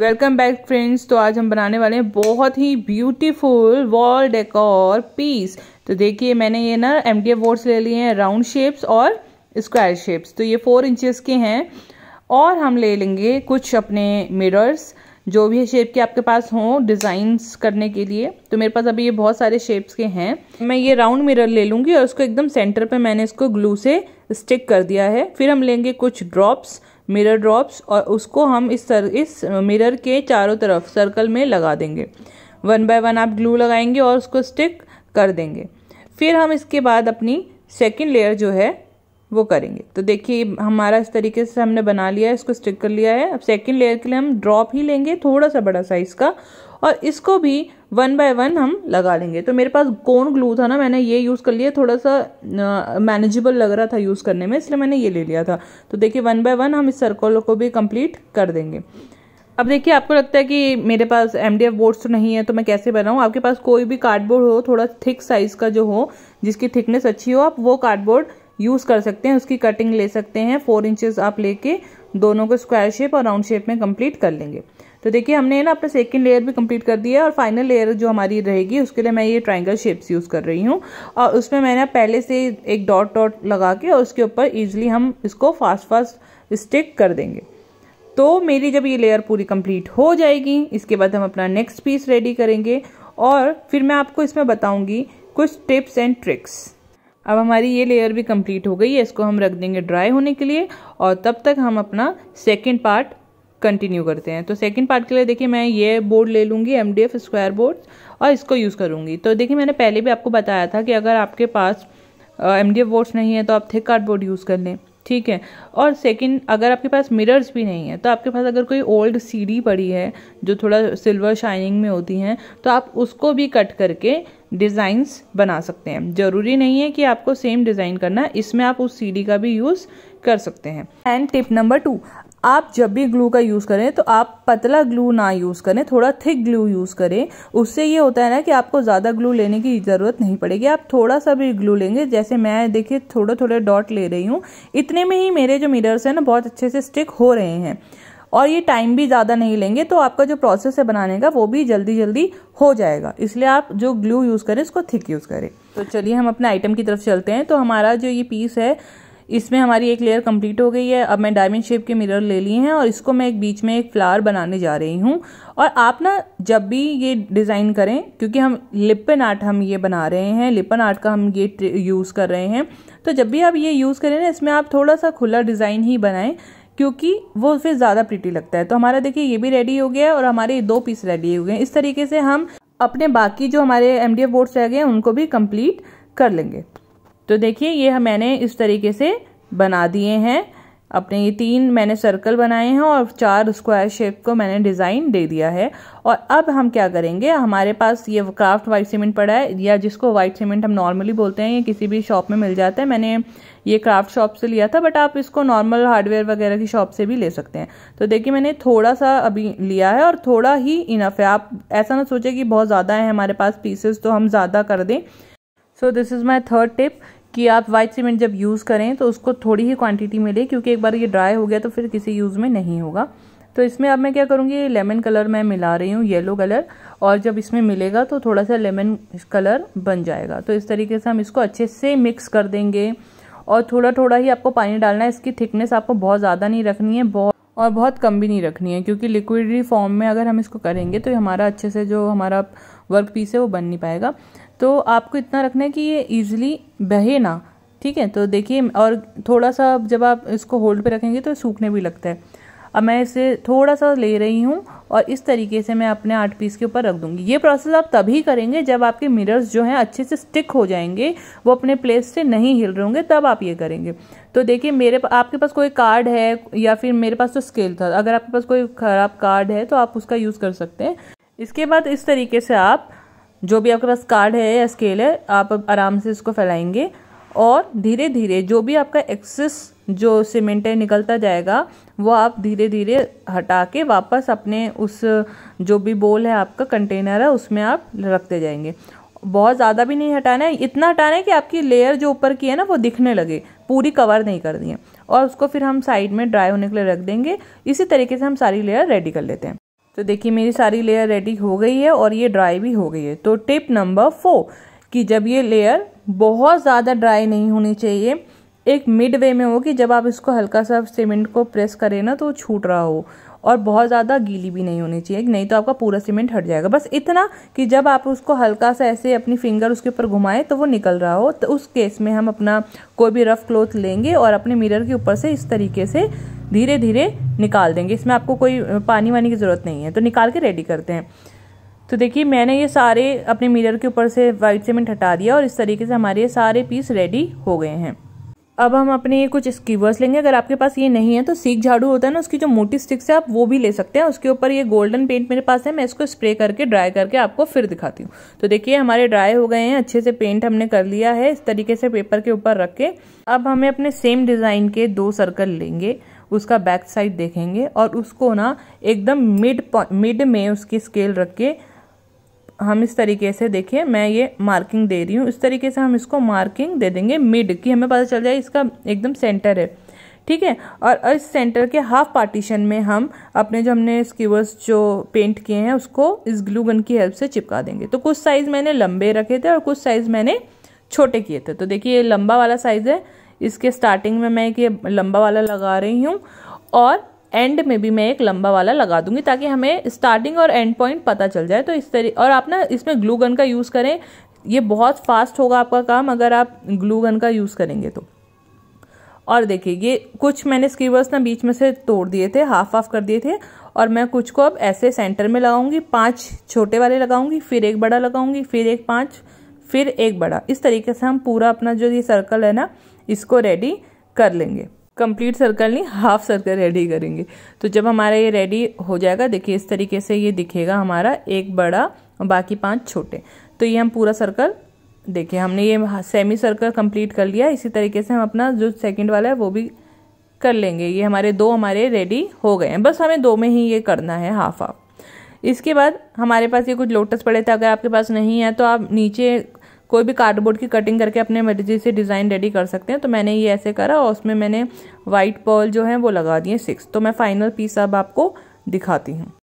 welcome back friends तो आज हम बनाने वाले हैं बहुत ही ब्यूटीफुल वॉल डेकोर पीस तो देखिए मैंने ये ना एम डी बोर्ड्स ले लिए हैं राउंड शेप्स और स्क्वायर शेप्स तो ये फोर इंचेस के हैं और हम ले लेंगे कुछ अपने मिरर्स जो भी शेप के आपके पास हों डिज़ाइंस करने के लिए तो मेरे पास अभी ये बहुत सारे शेप्स के हैं मैं ये राउंड मिरर ले लूँगी और उसको एकदम सेंटर पर मैंने इसको ग्लू से स्टिक कर दिया है फिर हम लेंगे कुछ ड्रॉप्स मिरर ड्रॉप्स और उसको हम इस सर इस मिरर के चारों तरफ सर्कल में लगा देंगे वन बाय वन आप ग्लू लगाएंगे और उसको स्टिक कर देंगे फिर हम इसके बाद अपनी सेकेंड लेयर जो है वो करेंगे तो देखिए हमारा इस तरीके से हमने बना लिया है इसको स्टिक कर लिया है अब सेकेंड लेयर के लिए हम ड्रॉप ही लेंगे थोड़ा सा बड़ा साइज़ का और इसको भी वन बाय वन हम लगा लेंगे तो मेरे पास कौन ग्लू था ना मैंने ये यूज़ कर लिया थोड़ा सा मैनेजेबल लग रहा था यूज़ करने में इसलिए मैंने ये ले लिया था तो देखिए वन बाय वन हम इस सर्कल को भी कंप्लीट कर देंगे अब देखिए आपको लगता है कि मेरे पास एम डी एफ बोर्ड्स तो नहीं है तो मैं कैसे बनाऊँ आपके पास कोई भी कार्डबोर्ड हो थोड़ा थिक साइज़ का जो हो जिसकी थिकनेस अच्छी हो आप वो कार्डबोर्ड यूज़ कर सकते हैं उसकी कटिंग ले सकते हैं फोर इंचेस आप लेके दोनों को स्क्वायर शेप और राउंड शेप में कंप्लीट कर लेंगे तो देखिए हमने ना अपना सेकेंड लेयर भी कंप्लीट कर दिया और फाइनल लेयर जो हमारी रहेगी उसके लिए मैं ये ट्राइंगल शेप्स यूज़ कर रही हूँ और उसमें मैंने पहले से एक डॉट डॉट लगा के और उसके ऊपर ईजिली हम इसको फास्ट फास्ट स्टिक कर देंगे तो मेरी जब ये लेयर पूरी कंप्लीट हो जाएगी इसके बाद हम अपना नेक्स्ट पीस रेडी करेंगे और फिर मैं आपको इसमें बताऊंगी कुछ टिप्स एंड ट्रिक्स अब हमारी ये लेयर भी कंप्लीट हो गई है इसको हम रख देंगे ड्राई होने के लिए और तब तक हम अपना सेकेंड पार्ट कंटिन्यू करते हैं तो सेकंड पार्ट के लिए देखिए मैं ये बोर्ड ले लूँगी एम स्क्वायर बोर्ड और इसको यूज़ करूँगी तो देखिए मैंने पहले भी आपको बताया था कि अगर आपके पास एम डी बोर्ड्स नहीं है तो आप थिक कार्डबोर्ड यूज़ कर लें ठीक है और सेकंड अगर आपके पास मिरर्स भी नहीं है तो आपके पास अगर कोई ओल्ड सीडी पड़ी है जो थोड़ा सिल्वर शाइनिंग में होती हैं तो आप उसको भी कट करके डिज़ाइंस बना सकते हैं ज़रूरी नहीं है कि आपको सेम डिज़ाइन करना इसमें आप उस सीडी का भी यूज़ कर सकते हैं एंड टिप नंबर टू आप जब भी ग्लू का यूज़ करें तो आप पतला ग्लू ना यूज़ करें थोड़ा थिक ग्लू यूज़ करें उससे ये होता है ना कि आपको ज़्यादा ग्लू लेने की ज़रूरत नहीं पड़ेगी आप थोड़ा सा भी ग्लू लेंगे जैसे मैं देखिए थोड़े थोड़े डॉट ले रही हूँ इतने में ही मेरे जो मिरर्स हैं ना बहुत अच्छे से स्टिक हो रहे हैं और ये टाइम भी ज़्यादा नहीं लेंगे तो आपका जो प्रोसेस है बनाने का वो भी जल्दी जल्दी हो जाएगा इसलिए आप जो ग्लू यूज़ करें इसको थिक यूज़ करें तो चलिए हम अपने आइटम की तरफ चलते हैं तो हमारा जो ये पीस है इसमें हमारी एक लेयर कंप्लीट हो गई है अब मैं डायमंड शेप के मिरर ले लिए हैं और इसको मैं एक बीच में एक फ्लावर बनाने जा रही हूँ और आप ना जब भी ये डिज़ाइन करें क्योंकि हम लिपन आर्ट हम ये बना रहे हैं लिपन आर्ट का हम ये यूज़ कर रहे हैं तो जब भी आप ये यूज़ करें ना इसमें आप थोड़ा सा खुला डिज़ाइन ही बनाएं क्योंकि वो फिर ज़्यादा प्रिटी लगता है तो हमारा देखिए ये भी रेडी हो गया है और हमारे दो पीस रेडी हो गए हैं इस तरीके से हम अपने बाकी जो हमारे एम डी बोर्ड्स रह गए हैं उनको भी कंप्लीट कर लेंगे तो देखिए ये मैंने इस तरीके से बना दिए हैं अपने ये तीन मैंने सर्कल बनाए हैं और चार स्क्वायर शेप को मैंने डिज़ाइन दे दिया है और अब हम क्या करेंगे हमारे पास ये क्राफ्ट वाइट सीमेंट पड़ा है या जिसको वाइट सीमेंट हम नॉर्मली बोलते हैं ये किसी भी शॉप में मिल जाता है मैंने ये क्राफ्ट शॉप से लिया था बट आप इसको नॉर्मल हार्डवेयर वगैरह की शॉप से भी ले सकते हैं तो देखिए मैंने थोड़ा सा अभी लिया है और थोड़ा ही इनफ है आप ऐसा ना सोचें कि बहुत ज़्यादा है हमारे पास पीसेस तो हम ज़्यादा कर दें so this is my third tip कि आप वाइट सीमेंट जब यूज़ करें तो उसको थोड़ी ही क्वांटिटी में लें क्योंकि एक बार ये ड्राई हो गया तो फिर किसी यूज़ में नहीं होगा तो इसमें अब मैं क्या करूँगी लेमन कलर मैं मिला रही हूँ येलो कलर और जब इसमें मिलेगा तो थोड़ा सा लेमन कलर बन जाएगा तो इस तरीके से हम इसको अच्छे से मिक्स कर देंगे और थोड़ा थोड़ा ही आपको पानी डालना है इसकी थिकनेस आपको बहुत ज़्यादा नहीं रखनी है बहुत और बहुत कम भी नहीं रखनी है क्योंकि लिक्विडी फॉर्म में अगर हम इसको करेंगे तो हमारा अच्छे से जो हमारा वर्क पीस है वो बन नहीं पाएगा तो आपको इतना रखना है कि ये ईजिली बहे ना ठीक है तो देखिए और थोड़ा सा जब आप इसको होल्ड पे रखेंगे तो सूखने भी लगता है अब मैं इसे थोड़ा सा ले रही हूँ और इस तरीके से मैं अपने आर्ट पीस के ऊपर रख दूंगी ये प्रोसेस आप तभी करेंगे जब आपके मिरर्स जो हैं अच्छे से स्टिक हो जाएंगे वो अपने प्लेस से नहीं हिल रहे होंगे तब आप ये करेंगे तो देखिए मेरे आपके पास कोई कार्ड है या फिर मेरे पास तो स्केल था अगर आपके पास कोई ख़राब कार्ड है तो आप उसका यूज़ कर सकते हैं इसके बाद इस तरीके से आप जो भी आपके पास कार्ड है या स्केल है आप आराम से इसको फैलाएंगे और धीरे धीरे जो भी आपका एक्सेस जो सीमेंट है निकलता जाएगा वो आप धीरे धीरे हटा के वापस अपने उस जो भी बोल है आपका कंटेनर है उसमें आप रखते जाएंगे बहुत ज़्यादा भी नहीं हटाना है इतना हटाना है कि आपकी लेयर जो ऊपर की है ना वो दिखने लगे पूरी कवर नहीं कर दिए और उसको फिर हम साइड में ड्राई होने के लिए रख देंगे इसी तरीके से हम सारी लेयर रेडी कर लेते हैं तो देखिए मेरी सारी लेयर रेडी हो गई है और ये ड्राई भी हो गई है तो टिप नंबर फोर कि जब ये लेयर बहुत ज़्यादा ड्राई नहीं होनी चाहिए एक मिड वे में हो कि जब आप इसको हल्का सा सीमेंट को प्रेस करें ना तो छूट रहा हो और बहुत ज़्यादा गीली भी नहीं होनी चाहिए नहीं तो आपका पूरा सीमेंट हट जाएगा बस इतना कि जब आप उसको हल्का सा ऐसे अपनी फिंगर उसके ऊपर घुमाएं तो वो निकल रहा हो तो उस केस में हम अपना कोई भी रफ़ क्लोथ लेंगे और अपने मिरर के ऊपर से इस तरीके से धीरे धीरे निकाल देंगे इसमें आपको कोई पानी वानी की ज़रूरत नहीं है तो निकाल के रेडी करते हैं तो देखिए मैंने ये सारे अपने मिरर के ऊपर से वाइट सीमेंट हटा दिया और इस तरीके से हमारे ये सारे पीस रेडी हो गए हैं अब हम अपने कुछ स्कीवर्स लेंगे अगर आपके पास ये नहीं है तो सीख झाड़ू होता है ना उसकी जो मोटी स्टिक्स है आप वो भी ले सकते हैं उसके ऊपर ये गोल्डन पेंट मेरे पास है मैं इसको स्प्रे करके ड्राई करके आपको फिर दिखाती हूँ तो देखिए हमारे ड्राई हो गए हैं अच्छे से पेंट हमने कर लिया है इस तरीके से पेपर के ऊपर रख के अब हमें अपने सेम डिज़ाइन के दो सर्कल लेंगे उसका बैक साइड देखेंगे और उसको ना एकदम मिड मिड में उसकी स्केल रख के हम इस तरीके से देखिए मैं ये मार्किंग दे रही हूँ इस तरीके से हम इसको मार्किंग दे देंगे मिड की हमें पता चल जाए इसका एकदम सेंटर है ठीक है और इस सेंटर के हाफ पार्टीशन में हम अपने जो हमने स्कीवर्स जो पेंट किए हैं उसको इस ग्लू गन की हेल्प से चिपका देंगे तो कुछ साइज़ मैंने लंबे रखे थे और कुछ साइज़ मैंने छोटे किए थे तो देखिए ये लंबा वाला साइज़ है इसके स्टार्टिंग में मैं ये लंबा वाला लगा रही हूँ और एंड में भी मैं एक लंबा वाला लगा दूंगी ताकि हमें स्टार्टिंग और एंड पॉइंट पता चल जाए तो इस तरीके और आप ना इसमें ग्लू गन का यूज़ करें ये बहुत फास्ट होगा आपका काम अगर आप ग्लू गन का यूज़ करेंगे तो और देखिए ये कुछ मैंने स्कीवर्स ना बीच में से तोड़ दिए थे हाफ हाफ कर दिए थे और मैं कुछ को अब ऐसे सेंटर में लगाऊंगी पांच छोटे वाले लगाऊंगी फिर एक बड़ा लगाऊंगी फिर एक पांच फिर एक बड़ा इस तरीके से हम पूरा अपना जो ये सर्कल है ना इसको रेडी कर लेंगे कंप्लीट सर्कल नहीं हाफ सर्कल रेडी करेंगे तो जब हमारा ये रेडी हो जाएगा देखिए इस तरीके से ये दिखेगा हमारा एक बड़ा और बाकी पांच छोटे तो ये हम पूरा सर्कल देखिए हमने ये सेमी सर्कल कंप्लीट कर लिया इसी तरीके से हम अपना जो सेकंड वाला है वो भी कर लेंगे ये हमारे दो हमारे रेडी हो गए हैं बस हमें दो में ही ये करना है हाफ हाफ इसके बाद हमारे पास ये कुछ लोटस पड़े थे अगर आपके पास नहीं है तो आप नीचे कोई भी कार्डबोर्ड की कटिंग करके अपने मर्जी से डिज़ाइन रेडी कर सकते हैं तो मैंने ये ऐसे करा और उसमें मैंने वाइट पर्ल जो है वो लगा दिए सिक्स तो मैं फाइनल पीस अब आपको दिखाती हूँ